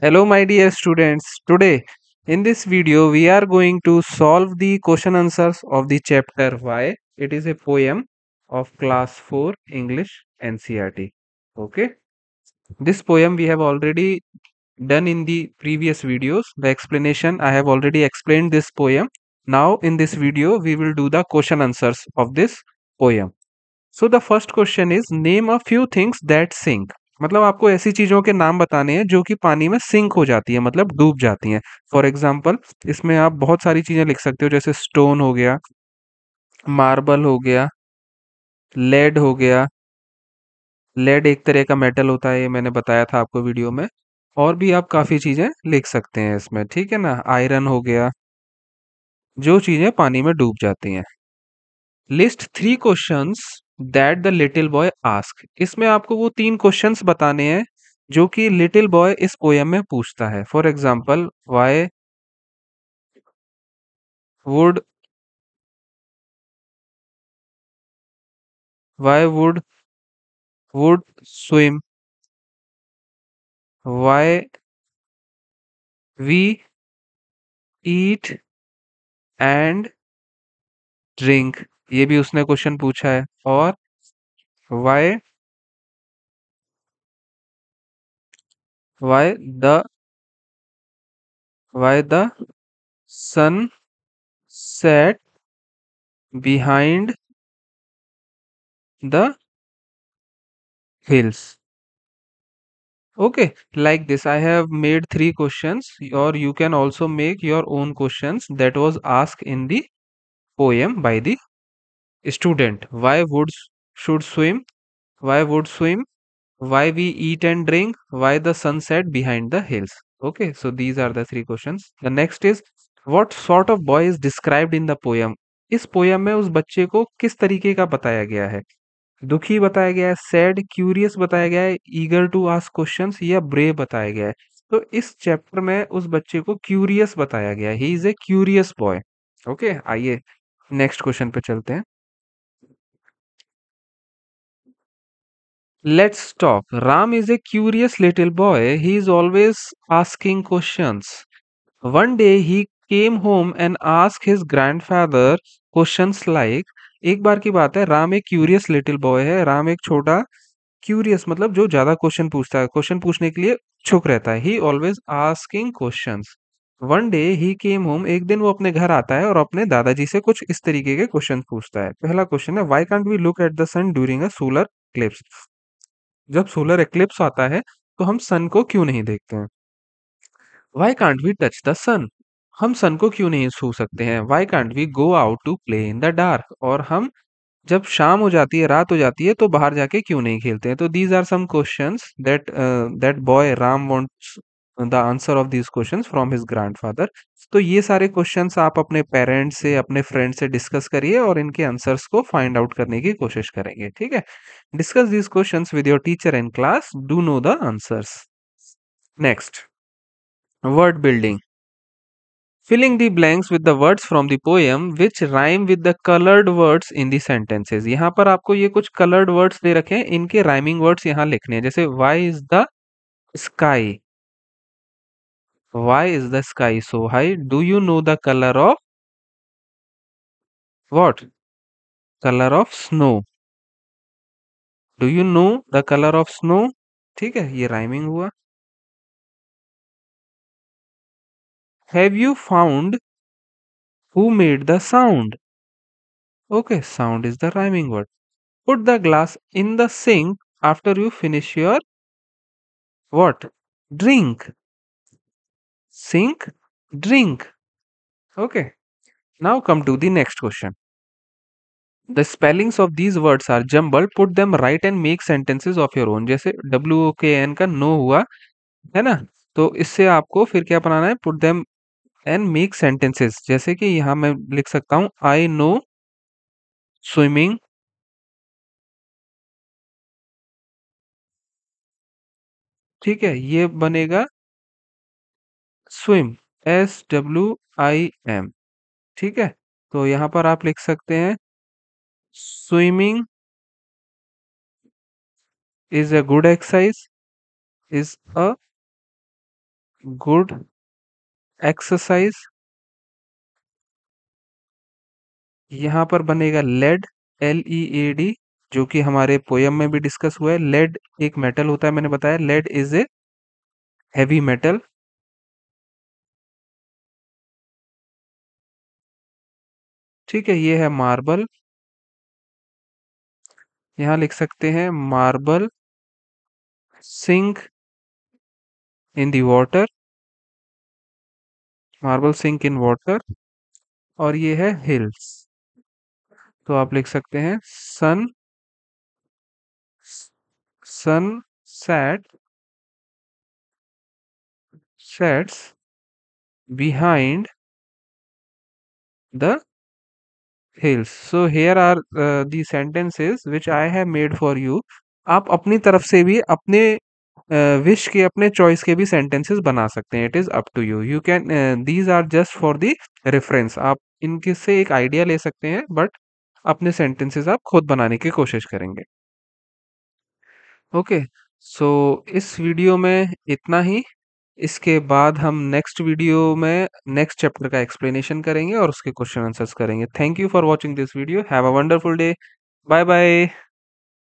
Hello my dear students, today in this video we are going to solve the question answers of the chapter Y. It is a poem of class 4 English NCRT. Okay. This poem we have already done in the previous videos. The explanation I have already explained this poem. Now in this video we will do the question answers of this poem. So the first question is name a few things that sink. मतलब आपको ऐसी चीज़ों के नाम बताने हैं जो कि पानी में सिंक हो जाती है मतलब डूब जाती हैं फॉर एग्जाम्पल इसमें आप बहुत सारी चीज़ें लिख सकते हो जैसे स्टोन हो गया मार्बल हो गया लेड हो गया लेड एक तरह का मेटल होता है ये मैंने बताया था आपको वीडियो में और भी आप काफ़ी चीज़ें लिख सकते हैं इसमें ठीक है ना आयरन हो गया जो चीज़ें पानी में डूब जाती हैं list three questions that the little boy ask इसमें आपको वो तीन क्वेश्चंस बताने हैं जो कि लिटिल बॉय इस पोएम में पूछता है for example why would why would would swim why we eat and drink ये भी उसने क्वेश्चन पूछा है और why why the why the sun set behind the hills okay like this I have made three question और you can also make your own question that was ask in the poem by the student why would should swim why would swim why we eat and drink why the sunset behind the hills okay so these are the three questions the next is what sort of boy is described in the poem इस poem में उस बच्चे को किस तरीके का बताया गया है दुखी बताया गया है सैड क्यूरियस बताया गया है ईगर टू आस्क क्वेश्चंस या ब्रेव बताया गया है तो इस चैप्टर में उस बच्चे को क्यूरियस बताया गया he is a curious boy okay आइए नेक्स्ट क्वेश्चन पे चलते हैं Let's talk. Ram is a curious little boy. He is always asking questions. One day he came home and asked his grandfather questions like एक बार की बात है राम एक curious little boy है राम एक छोटा क्यूरियस मतलब जो ज्यादा क्वेश्चन पूछता है क्वेश्चन पूछने के लिए छुक रहता है he always asking question one day he came home एक दिन वो अपने घर आता है और अपने दादाजी से कुछ इस तरीके के क्वेश्चन पूछता है पहला क्वेश्चन है why can't we look at the sun during a solar eclipse जब सोलर एक्लिप्स आता है तो हम सन को क्यों नहीं देखते हैं why can't we touch the sun हम सन को क्यों नहीं छू सकते हैं why can't we go out to play in the dark और हम जब शाम हो जाती है रात हो जाती है तो बाहर जाके क्यों नहीं खेलते हैं तो these are some question that that boy Ram wants the answer of these question from his grandfather तो ये सारे क्वेश्चन आप अपने पेरेंट्स से अपने फ्रेंड से डिस्कस करिए और इनके आंसर्स को फाइंड आउट करने की कोशिश करेंगे ठीक है discuss this question with your teacher in class do know the answers next word building filling the blanks with the words from the poem which rhyme with the coloured words in the sentences यहाँ पर आपको ये कुछ coloured words दे रखे हैं इनके rhyming words यहाँ लिखने हैं जैसे why is the sky why is the sky so high do you know the color of what color of snow do you know the color of snow ठीक है ये rhyming हुआ have you found who made the sound okay sound is the rhyming word put the glass in the sink after you finish your what drink sink, drink. Okay. Now come to the next question. The spellings of these words are jumbled. Put them right and make sentences of your own. जैसे W O K N का no हुआ है ना तो इससे आपको फिर क्या बनाना है Put them and make sentences. जैसे कि यहाँ मैं लिख सकता हूँ I know swimming. ठीक है ये बनेगा swim S W I M ठीक है तो यहां पर आप लिख सकते हैं swimming is a good exercise is a good exercise यहां पर बनेगा lead L E A D जो कि हमारे पोयम में भी डिस्कस हुआ है लेड एक मेटल होता है मैंने बताया lead is a heavy metal ठीक है ये है मार्बल यहां लिख सकते हैं marble sink in the water marble sink in water और ये है हिल्स तो आप लिख सकते हैं sun sun set sets behind the hills. So here are uh, the sentences which I have made for you. आप अपनी तरफ से भी अपने विश uh, के अपने चॉइस के भी सेंटेंसेस बना सकते हैं it is up to you you can these are just for the reference आप इनके से एक आइडिया ले सकते हैं बट अपने सेंटेंसेज आप खुद बनाने की कोशिश करेंगे ओके okay, सो so इस वीडियो में इतना ही इसके बाद हम नेक्स्ट वीडियो में नेक्स्ट चैप्टर का एक्सप्लेनेशन करेंगे और उसके क्वेश्चन आंसर्स करेंगे thank you for watching this video have a wonderful day bye bye